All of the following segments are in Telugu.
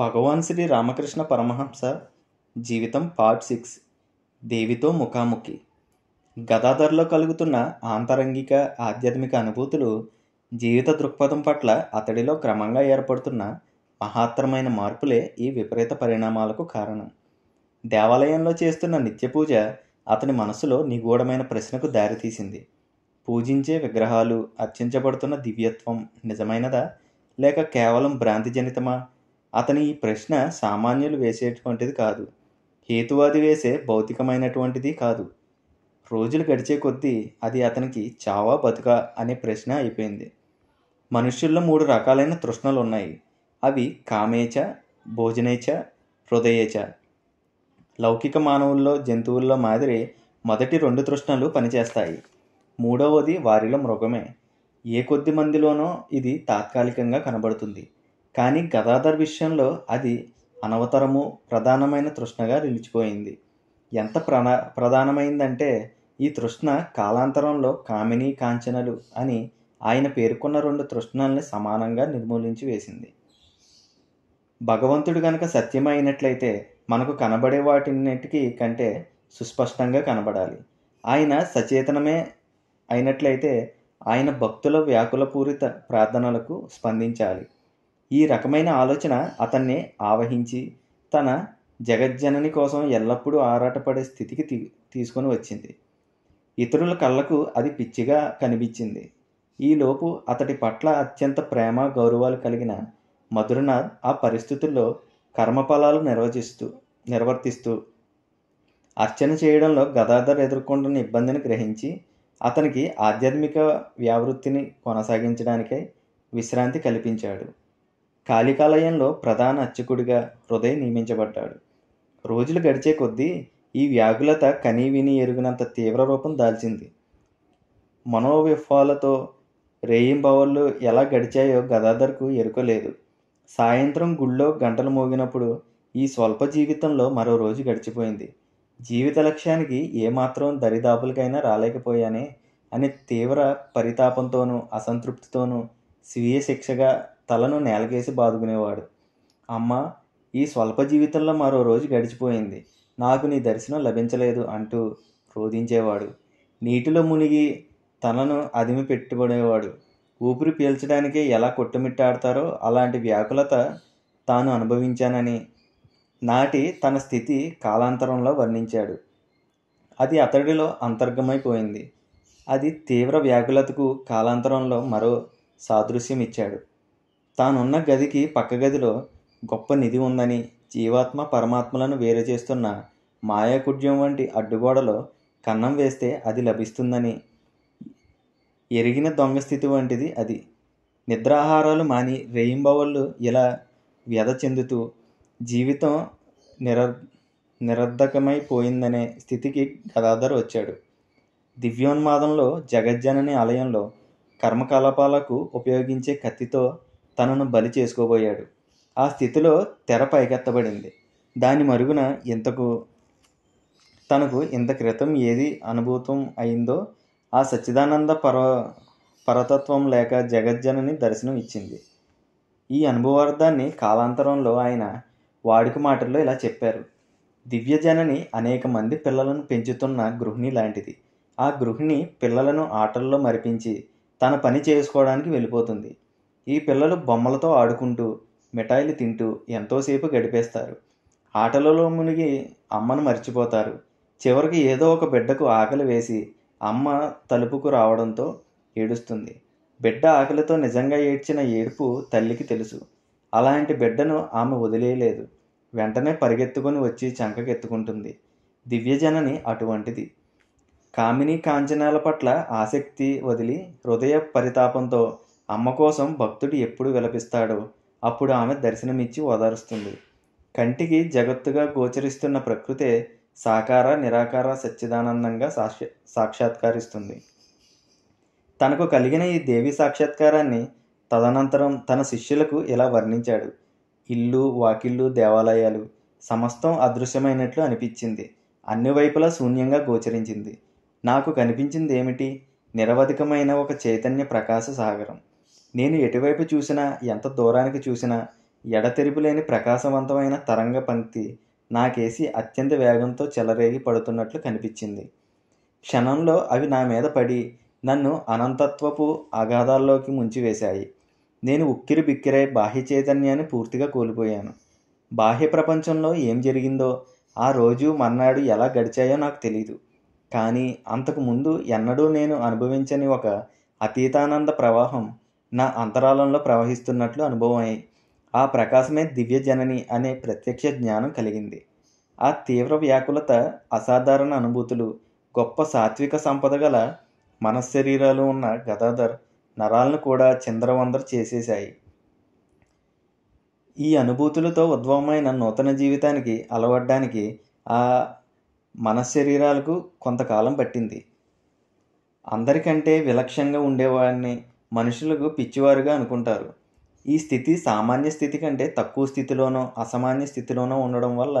భగవాన్ శ్రీ రామకృష్ణ పరమహంస జీవితం పార్ట్ సిక్స్ దేవితో ముఖాముఖి గదాధరలో కలుగుతున్న ఆంతరంగిక ఆధ్యాత్మిక అనుభూతులు జీవిత దృక్పథం పట్ల అతడిలో క్రమంగా ఏర్పడుతున్న మహాత్తరమైన మార్పులే ఈ విపరీత పరిణామాలకు కారణం దేవాలయంలో చేస్తున్న నిత్య పూజ అతని మనసులో నిగూఢమైన ప్రశ్నకు దారితీసింది పూజించే విగ్రహాలు అర్చించబడుతున్న దివ్యత్వం నిజమైనదా లేక కేవలం భ్రాంతిజనితమా అతని ఈ ప్రశ్న సామాన్యులు వేసేటువంటిది కాదు హేతువాది వేసే భౌతికమైనటువంటిది కాదు రోజులు గడిచే కొద్దీ అది అతనికి చావా బతుక అనే ప్రశ్న అయిపోయింది మనుష్యుల్లో మూడు రకాలైన తృష్ణలు ఉన్నాయి అవి కామేచ భోజనేచ హృదయేచ లౌకిక మానవుల్లో జంతువుల్లో మాదిరి మొదటి రెండు తృష్ణలు పనిచేస్తాయి మూడవది వారిలో మృగమే ఏ కొద్ది మందిలోనో ఇది తాత్కాలికంగా కనబడుతుంది కానీ గదాధర్ విషయంలో అది అనవతరము ప్రధానమైన తృష్ణగా నిలిచిపోయింది ఎంత ప్రణ ప్రధానమైందంటే ఈ తృష్ణ కాలాంతరంలో కామిని కాంచనలు అని ఆయన పేర్కొన్న రెండు తృష్ణల్ని సమానంగా నిర్మూలించి వేసింది భగవంతుడు కనుక సత్యమైనట్లయితే మనకు కనబడే వాటిన్నిటికీ కంటే సుస్పష్టంగా కనబడాలి ఆయన సచేతనమే అయినట్లయితే ఆయన భక్తుల వ్యాకులపూరిత ప్రార్థనలకు స్పందించాలి ఈ రకమైన ఆలోచన అతన్ని ఆవహించి తన జగజ్జనని కోసం ఎల్లప్పుడూ ఆరాటపడే స్థితికి తీ తీసుకొని వచ్చింది ఇతరుల కళ్ళకు అది పిచ్చిగా కనిపించింది ఈలోపు అతడి పట్ల అత్యంత ప్రేమ గౌరవాలు కలిగిన మధురనాథ్ ఆ పరిస్థితుల్లో కర్మఫలాలు నిర్వచిస్తూ నిర్వర్తిస్తూ అర్చన చేయడంలో గదాధర్ ఎదుర్కొంటున్న ఇబ్బందిని గ్రహించి అతనికి ఆధ్యాత్మిక వ్యావృత్తిని కొనసాగించడానికై విశ్రాంతి కల్పించాడు కాళికాలయంలో ప్రధాన అర్చకుడిగా హృదయ నియమించబడ్డాడు రోజులు గడిచే కొద్దీ ఈ వ్యాకులత కనీ విని ఎరుగినంత తీవ్ర రూపం దాల్చింది మనోవిఫాలతో రేయింబవళ్ళు ఎలా గడిచాయో గదాధర్కు ఎరుకలేదు సాయంత్రం గుళ్ళో గంటలు మోగినప్పుడు ఈ స్వల్ప జీవితంలో మరో రోజు గడిచిపోయింది జీవిత లక్ష్యానికి ఏమాత్రం దరిదాపులకైనా రాలేకపోయానే అనే తీవ్ర పరితాపంతోనూ అసంతృప్తితోనూ స్వీయ శిక్షగా తలను నేలకేసి బాదుకునేవాడు అమ్మ ఈ స్వల్ప జీవితంలో మరో రోజు గడిచిపోయింది నాకు నీ దర్శనం లభించలేదు అంటూ రోధించేవాడు నీటిలో మునిగి తనను అదిమి పెట్టుకునేవాడు ఊపిరి పీల్చడానికే ఎలా కొట్టుమిట్టాడతారో అలాంటి వ్యాకులత తాను అనుభవించానని నాటి తన స్థితి కాలాంతరంలో వర్ణించాడు అది అతడిలో అంతర్గమైపోయింది అది తీవ్ర వ్యాకులతకు కాలాంతరంలో మరో సాదృశ్యం ఇచ్చాడు తానున్న గదికి పక్క గదిలో గొప్ప నిధి ఉందని జీవాత్మ పరమాత్మలను వేరు చేస్తున్న మాయాకుడ్యం వంటి అడ్డుగోడలో కన్నం వేస్తే అది లభిస్తుందని ఎరిగిన దొంగ స్థితి వంటిది అది నిద్రాహారాలు మాని రేయింబవళ్ళు ఇలా వ్యధ చెందుతూ జీవితం నిర నిరర్ధకమైపోయిందనే స్థితికి గదాధర్ వచ్చాడు దివ్యోన్మాదంలో జగజ్జనని ఆలయంలో కర్మకలాపాలకు ఉపయోగించే కత్తితో తనను బలి చేసుకోబోయాడు ఆ స్థితిలో తెర పైకెత్తబడింది దాని మరుగున ఇంతకు తనకు ఇంత క్రితం ఏది అనుభూతం అయిందో ఆ సచ్చిదానంద పర పరతత్వం లేక జగజ్జనని దర్శనం ఇచ్చింది ఈ అనుభవార్థాన్ని కాలాంతరంలో ఆయన వాడుక మాటల్లో ఇలా చెప్పారు దివ్యజనని అనేక మంది పిల్లలను పెంచుతున్న గృహిణి లాంటిది ఆ గృహిణి పిల్లలను ఆటల్లో మరిపించి తన పని చేసుకోవడానికి వెళ్ళిపోతుంది ఈ పిల్లలు బొమ్మలతో ఆడుకుంటూ మిఠాయిలు తింటూ ఎంతోసేపు గడిపేస్తారు ఆటలలో మునిగి అమ్మను మర్చిపోతారు చివరికి ఏదో ఒక బిడ్డకు ఆకలి వేసి అమ్మ తలుపుకు రావడంతో ఏడుస్తుంది బిడ్డ ఆకలితో నిజంగా ఏడ్చిన ఏడుపు తల్లికి తెలుసు అలాంటి బిడ్డను ఆమె వదిలేయలేదు వెంటనే పరిగెత్తుకొని వచ్చి చంకకెత్తుకుంటుంది దివ్యజనని అటువంటిది కామిని కాంచనాల పట్ల ఆసక్తి వదిలి హృదయ పరితాపంతో అమ్మ కోసం భక్తుడు ఎప్పుడు విలపిస్తాడో అప్పుడు ఆమె దర్శనమిచ్చి ఓదారుస్తుంది కంటికి జగత్తుగా గోచరిస్తున్న ప్రకృతే సాకార నిరాకార సచ్చిదానందంగా సాక్ష సాక్షాత్కరిస్తుంది తనకు కలిగిన ఈ దేవి సాక్షాత్కారాన్ని తదనంతరం తన శిష్యులకు ఇలా వర్ణించాడు ఇల్లు వాకిళ్ళు దేవాలయాలు సమస్తం అదృశ్యమైనట్లు అనిపించింది అన్ని వైపులా శూన్యంగా గోచరించింది నాకు కనిపించింది ఏమిటి నిరవధికమైన ఒక చైతన్య ప్రకాశ సాగరం నేను ఎటువైపు చూసినా ఎంత దూరానికి చూసినా ఎడతెరిపి లేని ప్రకాశవంతమైన తరంగ పంక్తి నాకేసి అత్యంత వేగంతో చెలరేగి పడుతున్నట్లు కనిపించింది క్షణంలో అవి నా మీద పడి నన్ను అనంతత్వపు అగాధాల్లోకి ముంచివేశాయి నేను ఉక్కిరి బిక్కిరై బాహ్య చైతన్యాన్ని పూర్తిగా కోల్పోయాను బాహ్య ప్రపంచంలో ఏం జరిగిందో ఆ రోజు మర్నాడు ఎలా గడిచాయో నాకు తెలియదు కానీ అంతకుముందు ఎన్నడూ నేను అనుభవించని ఒక అతీతానంద ప్రవాహం నా అంతరాలంలో ప్రవహిస్తున్నట్లు అనుభవమై ఆ ప్రకాశమే దివ్యజనని అనే ప్రత్యక్ష జ్ఞానం కలిగింది ఆ తీవ్ర వ్యాకులత అసాధారణ అనుభూతులు గొప్ప సాత్విక సంపద గల మనశ్శరీరాలు ఉన్న గదాధర్ నరాలను కూడా చంద్రవందర చేసేశాయి ఈ అనుభూతులతో ఉద్భవమైన నూతన జీవితానికి అలవడ్డానికి ఆ మనశ్శరీరాలకు కొంతకాలం పట్టింది అందరికంటే విలక్షంగా ఉండేవాడిని మనుషులకు పిచ్చివారుగా అనుకుంటారు ఈ స్థితి సామాన్య స్థితి కంటే తక్కువ స్థితిలోనో అసామాన్య స్థితిలోనో ఉండడం వల్ల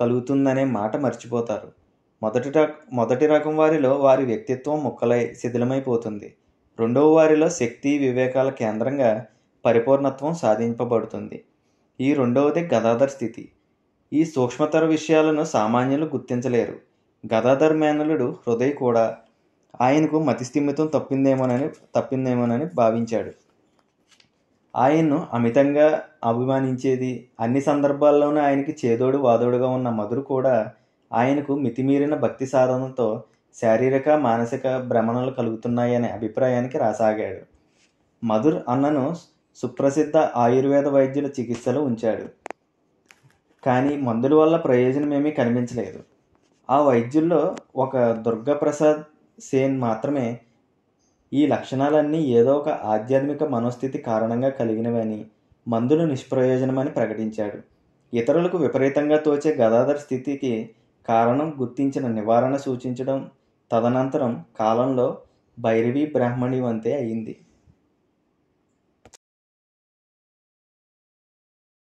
కలుగుతుందనే మాట మర్చిపోతారు మొదటి మొదటి రకం వారిలో వారి వ్యక్తిత్వం ముక్కలై శిథిలమైపోతుంది రెండవ వారిలో శక్తి వివేకాల కేంద్రంగా పరిపూర్ణత్వం సాధింపబడుతుంది ఈ రెండవది గదాధర్ స్థితి ఈ సూక్ష్మతర విషయాలను సామాన్యులు గుర్తించలేరు గదాధర్ మేనలుడు హృదయ కూడా ఆయనకు మతిస్థిమితం తప్పిందేమోనని తప్పిందేమోనని భావించాడు ఆయన్ను అమితంగా అభిమానించేది అన్ని సందర్భాల్లోనూ ఆయనకి చేదోడు వాదోడుగా ఉన్న మధురు కూడా ఆయనకు మితిమీరిన భక్తి సాధనతో శారీరక మానసిక భ్రమణలు కలుగుతున్నాయనే అభిప్రాయానికి రాసాగాడు మధుర్ అన్నను సుప్రసిద్ధ ఆయుర్వేద వైద్యుల చికిత్సలో ఉంచాడు కానీ మందుల వల్ల ప్రయోజనమేమీ కనిపించలేదు ఆ వైద్యుల్లో ఒక దుర్గాప్రసాద్ సేన్ మాత్రమే ఈ లక్షణాలన్నీ ఏదో ఒక ఆధ్యాత్మిక మనోస్థితి కారణంగా కలిగినవని మందులు నిష్ప్రయోజనమని ప్రకటించాడు ఇతరులకు విపరీతంగా తోచే గదాధర స్థితికి కారణం గుర్తించిన నివారణ సూచించడం తదనంతరం కాలంలో భైరవి బ్రాహ్మణి వంతే అయింది